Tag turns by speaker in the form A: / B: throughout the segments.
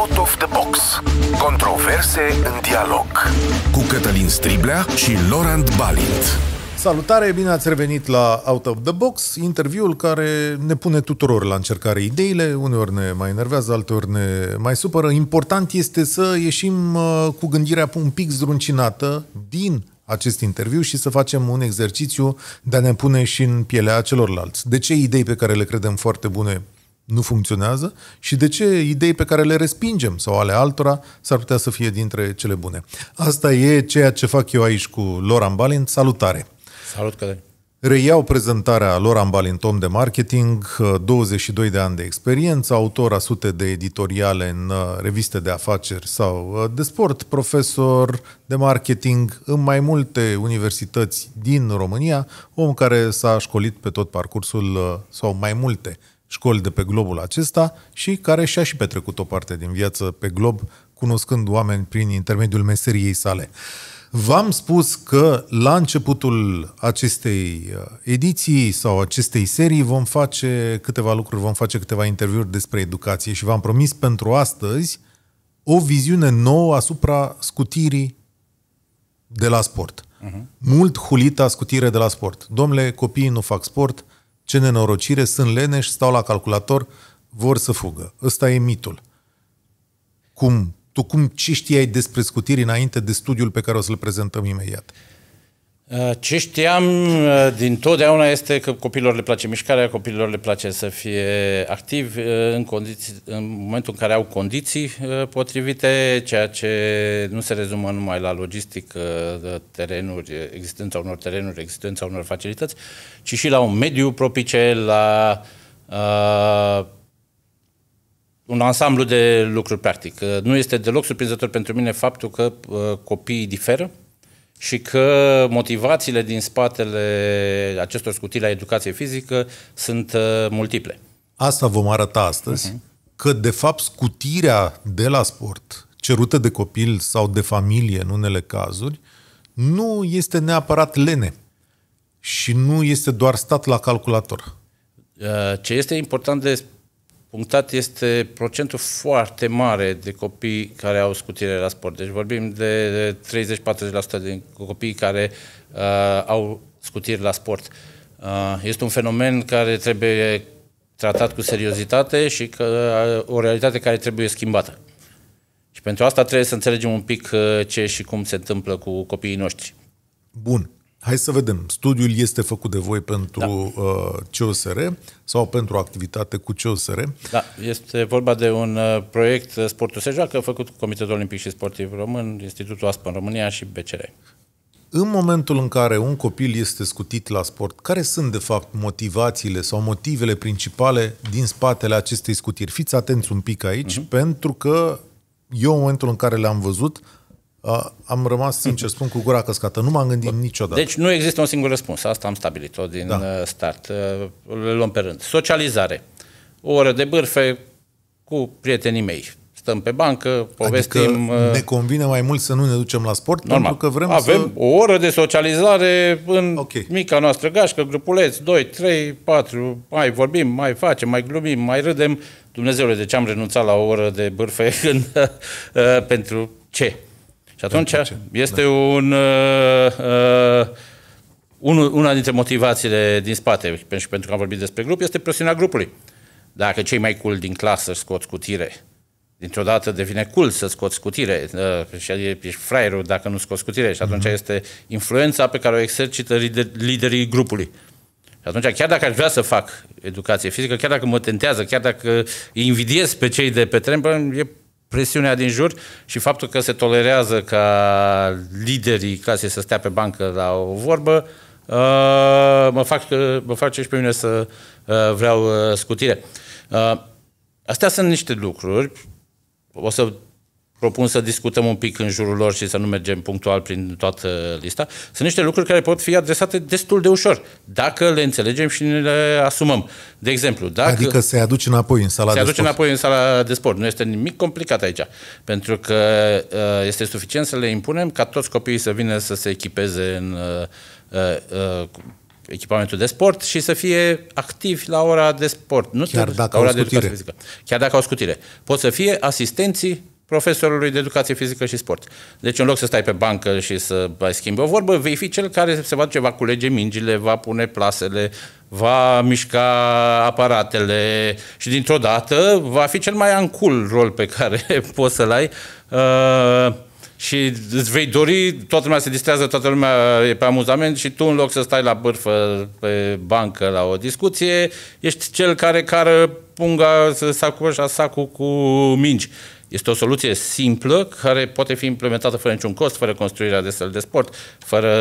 A: Out of the Box. Controverse în dialog. Cu Cătălin Striblea și Laurent Balint. Salutare, bine ați revenit la Out of the Box, interviul care ne pune tuturor la încercare ideile, uneori ne mai enervează, alteori ne mai supără. Important este să ieșim uh, cu gândirea un pic zdruncinată din acest interviu și să facem un exercițiu de a ne pune și în pielea celorlalți. De ce idei pe care le credem foarte bune nu funcționează și de ce idei pe care le respingem sau ale altora s-ar putea să fie dintre cele bune. Asta e ceea ce fac eu aici cu Loran Balint. Salutare! Salut, Călin! Reiau prezentarea Loran Balint, om de marketing, 22 de ani de experiență, autor a sute de editoriale în uh, reviste de afaceri sau uh, de sport, profesor de marketing în mai multe universități din România, om care s-a școlit pe tot parcursul uh, sau mai multe școli de pe globul acesta și care și-a și petrecut o parte din viață pe glob, cunoscând oameni prin intermediul meseriei sale. V-am spus că la începutul acestei uh, ediții sau acestei serii vom face câteva lucruri, vom face câteva interviuri despre educație și v-am promis pentru astăzi o viziune nouă asupra scutirii de la sport. Uh-huh. Mult hulita scutire de la sport. Domnule, copiii nu fac sport, ce nenorocire, sunt leneși, stau la calculator, vor să fugă. Ăsta e mitul. Cum? Tu cum ce știai despre scutiri înainte de studiul pe care o să-l prezentăm imediat?
B: Uh, ce știam uh, din totdeauna este că copilor le place mișcarea, copilor le place să fie activi uh, în, condiții, în momentul în care au condiții potrivite, ceea ce nu se rezumă numai la logistică, terenuri, existența unor terenuri, existența unor facilități, ci și la un mediu propice, la uh, un ansamblu de lucruri practic. Nu este deloc surprinzător pentru mine faptul că uh, copiii diferă, și că motivațiile din spatele acestor scutii la educație fizică sunt uh, multiple.
A: Asta vom arăta astăzi, uh-huh. că de fapt scutirea de la sport, cerută de copil sau de familie în unele cazuri, nu este neapărat lene și nu este doar stat la calculator.
B: Uh, ce este important de punctat este procentul foarte mare de copii care au scutire la sport. Deci vorbim de 30-40% din copii care uh, au scutiri la sport. Uh, este un fenomen care trebuie tratat cu seriozitate și că, uh, o realitate care trebuie schimbată. Și pentru asta trebuie să înțelegem un pic uh, ce și cum se întâmplă cu copiii noștri.
A: Bun. Hai să vedem. Studiul este făcut de voi pentru da. Uh, COSR sau pentru activitate cu COSR?
B: Da, este vorba de un uh, proiect uh, Sportul se joacă făcut cu Comitetul Olimpic și Sportiv Român, Institutul ASPA în România și BCR.
A: În momentul în care un copil este scutit la sport, care sunt de fapt motivațiile sau motivele principale din spatele acestei scutiri? Fiți atenți un pic aici, uh-huh. pentru că eu în momentul în care le-am văzut, Uh, am rămas, sincer spun, cu gura căscată. Nu m-am gândit niciodată.
B: Deci nu există un singur răspuns. Asta am stabilit-o din da. Uh, start. Uh, Le luăm pe rând. Socializare. O oră de bârfe cu prietenii mei. Stăm pe bancă, povestim... Adică uh,
A: ne convine mai mult să nu ne ducem la sport normal. pentru că vrem Avem
B: să... o oră de socializare în okay. mica noastră gașcă, grupuleți, 2, 3, 4, mai vorbim, mai facem, mai glumim, mai râdem. Dumnezeule, de ce am renunțat la o oră de bârfe pentru ce? Și atunci este da. un, uh, uh un, una dintre motivațiile din spate, pentru, pentru că am vorbit despre grup, este presiunea grupului. Dacă cei mai cool din clasă scot cutire, dintr-o dată devine cool să scoți cutire uh, și adică ești fraierul dacă nu scoți cutire și atunci uh-huh. este influența pe care o exercită lider, liderii grupului. Și atunci, chiar dacă aș vrea să fac educație fizică, chiar dacă mă tentează, chiar dacă îi invidiez pe cei de pe tren, e presiunea din jur și faptul că se tolerează ca liderii clasei să stea pe bancă la o vorbă, uh, mă, fac, mă face și pe mine să uh, vreau uh, scutire. Astea sunt niște lucruri, o să propun să discutăm un pic în jurul lor și să nu mergem punctual prin toată lista, sunt niște lucruri care pot fi adresate destul de ușor, dacă le înțelegem și ne le asumăm. De exemplu, dacă... Adică
A: se aduce înapoi în sala se de aduce sport. înapoi
B: în sala de sport. Nu este nimic complicat aici, pentru că uh, este suficient să le impunem ca toți copiii să vină să se echipeze în uh, uh, echipamentul de sport și să fie activi la ora de sport. Nu Chiar dacă la ora au scutire. De Chiar dacă au scutire. Pot să fie asistenții profesorului de educație fizică și sport. Deci în loc să stai pe bancă și să mai schimbi o vorbă, vei fi cel care se va duce, va culege mingile, va pune plasele, va mișca aparatele și dintr-o dată va fi cel mai ancul rol pe care poți să-l ai. Uh, și îți vei dori, toată lumea se distrează, toată lumea e pe amuzament și tu în loc să stai la bârfă pe bancă la o discuție, ești cel care care punga sacul și sacul cu mingi. Este o soluție simplă care poate fi implementată fără niciun cost, fără construirea de săl de sport, fără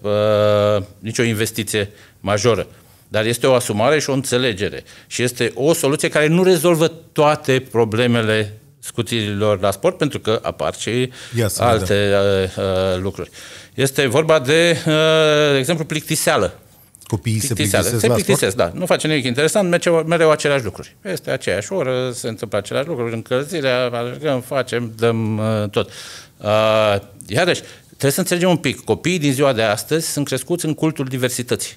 B: uh, nicio investiție majoră. Dar este o asumare și o înțelegere. Și este o soluție care nu rezolvă toate problemele scutirilor la sport, pentru că apar și yes, alte da. uh, lucruri. Este vorba de, uh, de exemplu, plictiseală. Copiii plictiseală. se plictisesc, se la sport? da. Nu face nimic interesant, mereu, mereu aceleași lucruri. Este aceeași oră, se întâmplă aceleași lucruri, încălzirea, alergăm, facem, dăm uh, tot. Uh, iarăși, trebuie să înțelegem un pic. Copiii din ziua de astăzi sunt crescuți în cultul diversității.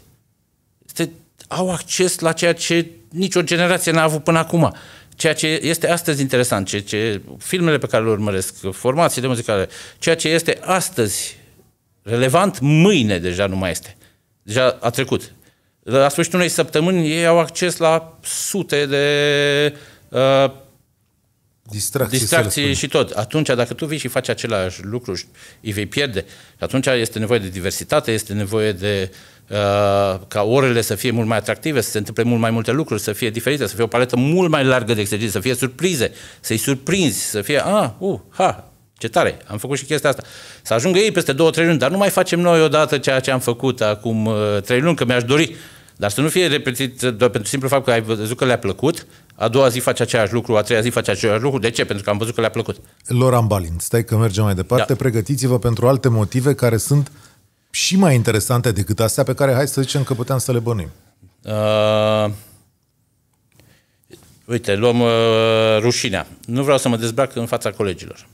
B: Este, au acces la ceea ce nicio generație n-a avut până acum. Ceea ce este astăzi interesant, ce, ce filmele pe care le urmăresc, formațiile muzicale, ceea ce este astăzi relevant, mâine deja nu mai este. Deja a trecut. La sfârșitul unei săptămâni ei au acces la sute de uh, Distracție, distracție și tot. Atunci, dacă tu vii și faci același lucru, îi vei pierde. Atunci este nevoie de diversitate, este nevoie de uh, ca orele să fie mult mai atractive, să se întâmple mult mai multe lucruri, să fie diferite, să fie o paletă mult mai largă de exerciții, să fie surprize, să-i surprinzi, să fie, a, ah, uh, ha, ce tare, am făcut și chestia asta. Să ajungă ei peste două, trei luni, dar nu mai facem noi odată ceea ce am făcut acum uh, trei luni, că mi-aș dori. Dar să nu fie repetit doar pentru simplu fapt că ai văzut că le-a plăcut, a doua zi face același lucru, a treia zi face același lucru. De ce? Pentru că am văzut că le-a plăcut.
A: Loran Balin, stai că mergem mai departe. Da. Pregătiți-vă pentru alte motive care sunt și mai interesante decât astea pe care, hai să zicem, că puteam să le bănuim.
B: Uh, uite, luăm uh, rușinea. Nu vreau să mă dezbrac în fața colegilor.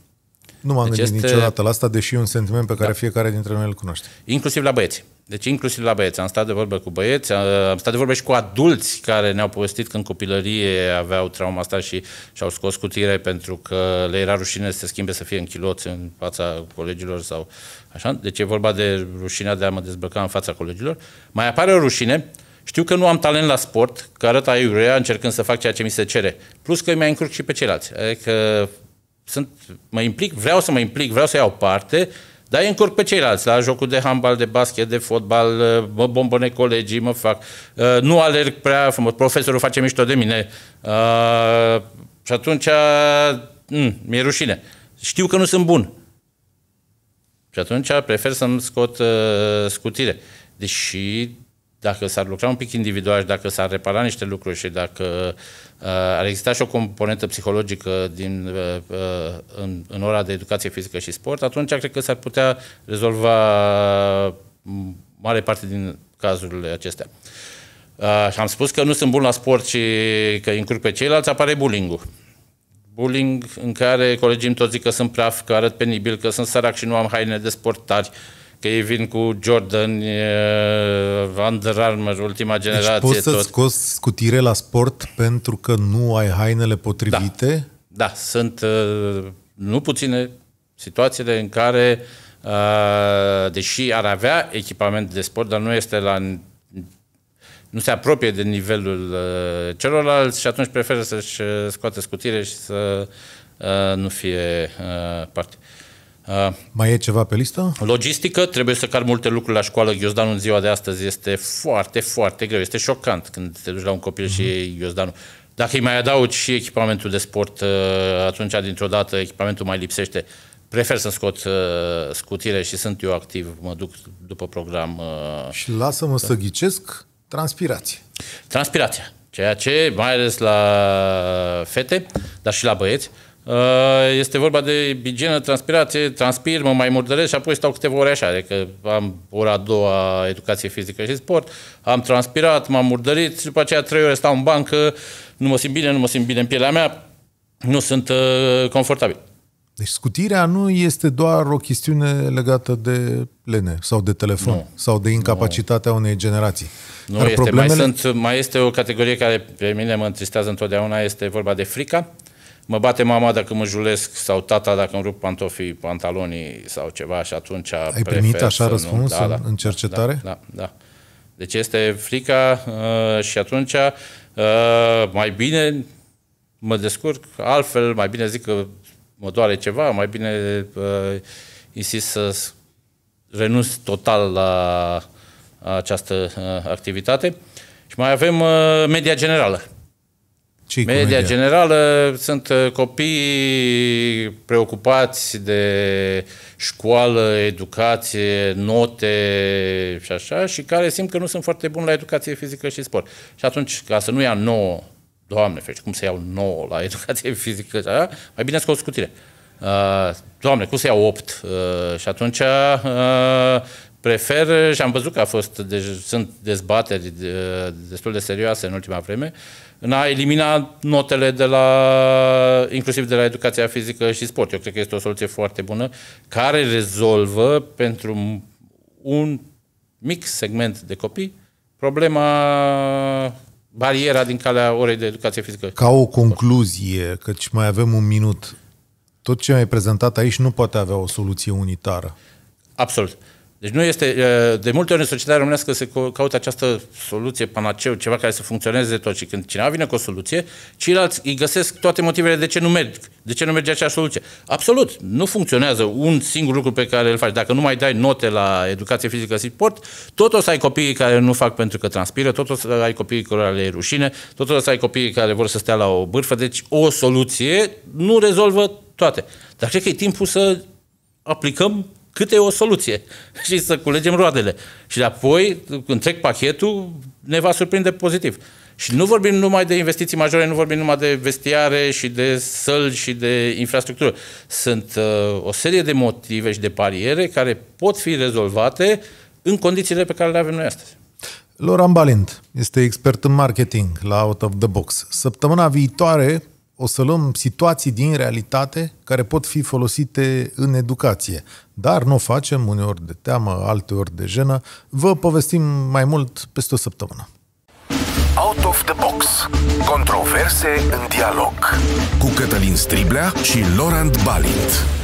B: Nu m-am deci gândit este... niciodată
A: la asta, deși e un sentiment pe care da. fiecare dintre noi îl cunoaște.
B: Inclusiv la băieți. Deci inclusiv la băieți. Am stat de vorbă cu băieți, am stat de vorbă și cu adulți care ne-au povestit că în copilărie aveau trauma asta și și-au scos cutire pentru că le era rușine să se schimbe să fie în chiloți în fața colegilor sau așa. Deci e vorba de rușinea de a mă dezbrăca în fața colegilor. Mai apare o rușine, știu că nu am talent la sport, că arăt aiurea încercând să fac ceea ce mi se cere. Plus că îi mai încurc și pe ceilalți. Adică sunt, mă implic, vreau să mă implic, vreau să iau parte, dar îi încurc pe ceilalți la jocul de handbal, de basket, de fotbal, uh, mă bombone colegii, mă fac. Uh, nu alerg prea frumos, profesorul face mișto de mine. Uh, și atunci mm, mi-e rușine. Știu că nu sunt bun. Și atunci prefer să-mi scot scutire. Deși dacă s-ar lucra un pic individual și dacă s-ar repara niște lucruri și dacă uh, ar exista și o componentă psihologică din, uh, uh în, în ora de educație fizică și sport, atunci cred că s-ar putea rezolva mare parte din cazurile acestea. Uh, am spus că nu sunt bun la sport și că încurc pe ceilalți, apare bullying-ul. Bullying în care colegii îmi tot zic că sunt praf, că arăt penibil, că sunt sărac și nu am haine de sportari, că ei vin cu Jordan, Under Armour, ultima deci generație. Deci poți să
A: scoți scutire la sport pentru că nu ai hainele potrivite?
B: Da, da sunt uh, nu puține situațiile în care, uh, deși ar avea echipament de sport, dar nu este la nu se apropie de nivelul uh, celorlalți și atunci preferă să-și scoate scutire și să nu fie parte. Uh,
A: mai e ceva pe listă?
B: Logistică, trebuie să car multe lucruri la școală. Ghiozdanul în ziua de astăzi este foarte, foarte greu. Este șocant când te duci la un copil mm-hmm. și mhm. ghiozdanul. Dacă îi mai adaugi și echipamentul de sport, uh, atunci dintr-o dată echipamentul mai lipsește. Prefer să scot uh, scutire și sunt eu activ, mă duc după program. și
A: lasă-mă da. să ghicesc, transpirație.
B: Transpirația, ceea ce, mai ales la fete, dar și la băieți, Uh, este vorba de higienă, transpirație, transpir, mă mai murdăresc și apoi stau câteva ore așa, adică am ora a doua educație fizică și sport, am transpirat, m-am murdărit și după aceea trei ore stau în bancă, nu mă simt bine, nu mă simt bine în pielea mea, nu sunt uh, confortabil.
A: Deci scutirea nu este doar o chestiune legată de lene sau de telefon nu. sau de incapacitatea nu. unei generații. Nu Dar este. Problemele... Mai,
B: sunt, mai este o categorie care pe mine mă întristează întotdeauna, este vorba de frica mă bate mama dacă mă julesc sau tata dacă îmi rup pantofii, pantalonii sau ceva și atunci Ai primit așa răspuns nu... da, da, în cercetare? Da, da, da. Deci este frica uh, și atunci uh, mai bine mă descurc altfel, mai bine zic că mă doare ceva, mai bine uh, insist să renunț total la această uh, activitate. Și mai avem uh, media generală ce media, media generală sunt uh, copii preocupați de școală, educație, note și așa, și care simt că nu sunt foarte buni la educație fizică și sport. Și atunci, ca să nu ia nouă, Doamne ferește, cum să iau nouă la educație fizică, așa, mai bine scos cu tine. Uh, doamne, cum să iau 8? Uh, și atunci prefer, și am văzut că a fost, deci, sunt dezbateri destul de serioase în ultima vreme, în a elimina notele de la, inclusiv de la educația fizică și sport. Eu cred că este o soluție foarte bună care rezolvă pentru un mic segment de copii problema bariera din calea orei de educație fizică. Ca
A: o concluzie, căci mai avem un minut, tot ce ai prezentat aici nu poate avea o soluție unitară.
B: Absolut. Uh, deci nu este, de multe ori în societatea românească se caută această soluție, panaceu, ceva care să funcționeze de tot. Și când cineva vine cu o soluție, ceilalți îi găsesc toate motivele de ce nu merg, de ce nu merge acea soluție. Absolut, nu funcționează un singur lucru pe care îl faci. Dacă nu mai dai note la educație fizică și sport, tot o să ai copiii care nu fac pentru că transpiră, tot o să ai copiii care le rușine, tot o să ai copiii care vor să stea la o bârfă. Deci o soluție nu rezolvă toate. Dar cred că e timpul să aplicăm câte o soluție și să culegem roadele. Și apoi, întreg pachetul ne va surprinde pozitiv. Și nu vorbim numai de investiții majore, nu vorbim numai de vestiare și de săl și de infrastructură. Sunt uh, o serie de motive și de pariere care pot fi rezolvate în condițiile pe care le avem noi astăzi.
A: Loran Balint este expert în marketing la Out of the Box. Săptămâna viitoare o să luăm situații din realitate care pot fi folosite în educație. Dar nu o facem, uneori de teamă, alteori de jenă. Vă povestim mai mult peste o săptămână. Out of the Box. Controverse în dialog. Cu Cătălin Striblea și Laurent Balint.